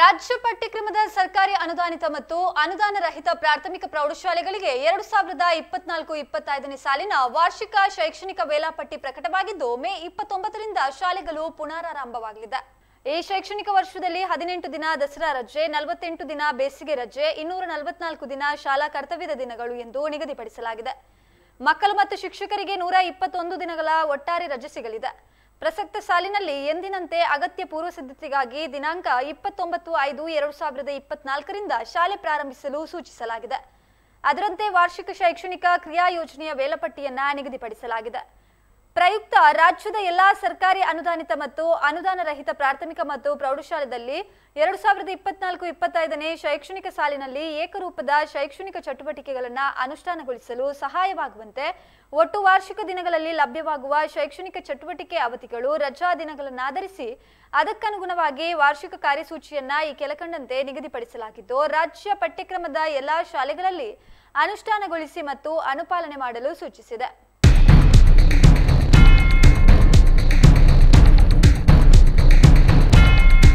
ರಾಜ್ಯ ಪಠ್ಯಕ್ರಮದ ಸರ್ಕಾರಿ ಅನುದಾನಿತ ಮತ್ತು ಅನುದಾನ ರಹಿತ ಪ್ರಾಥಮಿಕ ಪ್ರೌಢಶಾಲೆಗಳಿಗೆ ಎರಡು ಸಾವಿರದ ಇಪ್ಪತ್ನಾಲ್ಕು ಇಪ್ಪತ್ತೈದನೇ ಸಾಲಿನ ವಾರ್ಷಿಕ ಶೈಕ್ಷಣಿಕ ವೇಳಾಪಟ್ಟಿ ಪ್ರಕಟವಾಗಿದ್ದು ಮೇ ಇಪ್ಪತ್ತೊಂಬತ್ತರಿಂದ ಶಾಲೆಗಳು ಪುನರಾರಂಭವಾಗಲಿದೆ ಈ ಶೈಕ್ಷಣಿಕ ವರ್ಷದಲ್ಲಿ ಹದಿನೆಂಟು ದಿನ ದಸರಾ ರಜೆ ನಲವತ್ತೆಂಟು ದಿನ ಬೇಸಿಗೆ ರಜೆ ಇನ್ನೂರ ನಲವತ್ನಾಲ್ಕು ದಿನ ಶಾಲಾ ಕರ್ತವ್ಯದ ದಿನಗಳು ಎಂದು ನಿಗದಿಪಡಿಸಲಾಗಿದೆ ಮಕ್ಕಳು ಮತ್ತು ಶಿಕ್ಷಕರಿಗೆ ನೂರ ಇಪ್ಪತ್ತೊಂದು ದಿನಗಳ ಒಟ್ಟಾರೆ ರಜೆ ಸಿಗಲಿದೆ ಪ್ರಸಕ್ತ ಸಾಲಿನಲ್ಲಿ ಎಂದಿನಂತೆ ಅಗತ್ಯ ಪೂರ್ವ ಸಿದ್ಧತೆಗಾಗಿ ದಿನಾಂಕ ಇಪ್ಪತ್ತೊಂಬತ್ತು ಐದು ಎರಡು ಸಾವಿರದ ಇಪ್ಪತ್ನಾಲ್ಕರಿಂದ ಶಾಲೆ ಪ್ರಾರಂಭಿಸಲು ಸೂಚಿಸಲಾಗಿದೆ ಅದರಂತೆ ವಾರ್ಷಿಕ ಶೈಕ್ಷಣಿಕ ಕ್ರಿಯಾ ಯೋಜನೆಯ ವೇಳಾಪಟ್ಟಿಯನ್ನ ನಿಗದಿಪಡಿಸಲಾಗಿದೆ ಪ್ರಯುಕ್ತ ರಾಜ್ಯದ ಎಲ್ಲಾ ಸರ್ಕಾರಿ ಅನುದಾನಿತ ಮತ್ತು ಅನುದಾನ ರಹಿತ ಪ್ರಾಥಮಿಕ ಮತ್ತು ಪ್ರೌಢಶಾಲೆಯಲ್ಲಿ ಎರಡು ಸಾವಿರದ ಇಪ್ಪತ್ನಾಲ್ಕು ಇಪ್ಪತ್ತೈದನೇ ಶೈಕ್ಷಣಿಕ ಸಾಲಿನಲ್ಲಿ ಏಕರೂಪದ ಶೈಕ್ಷಣಿಕ ಚಟುವಟಿಕೆಗಳನ್ನು ಅನುಷ್ಠಾನಗೊಳಿಸಲು ಸಹಾಯವಾಗುವಂತೆ ಒಟ್ಟು ವಾರ್ಷಿಕ ದಿನಗಳಲ್ಲಿ ಲಭ್ಯವಾಗುವ ಶೈಕ್ಷಣಿಕ ಚಟುವಟಿಕೆ ಅವಧಿಗಳು ರಜಾ ದಿನಗಳನ್ನಾಧರಿಸಿ ಅದಕ್ಕನುಗುಣವಾಗಿ ವಾರ್ಷಿಕ ಕಾರ್ಯಸೂಚಿಯನ್ನ ಈ ಕೆಳಕಂಡಂತೆ ನಿಗದಿಪಡಿಸಲಾಗಿದ್ದು ರಾಜ್ಯ ಪಠ್ಯಕ್ರಮದ ಎಲ್ಲಾ ಶಾಲೆಗಳಲ್ಲಿ ಅನುಷ್ಠಾನಗೊಳಿಸಿ ಮತ್ತು ಅನುಪಾಲನೆ ಮಾಡಲು ಸೂಚಿಸಿದೆ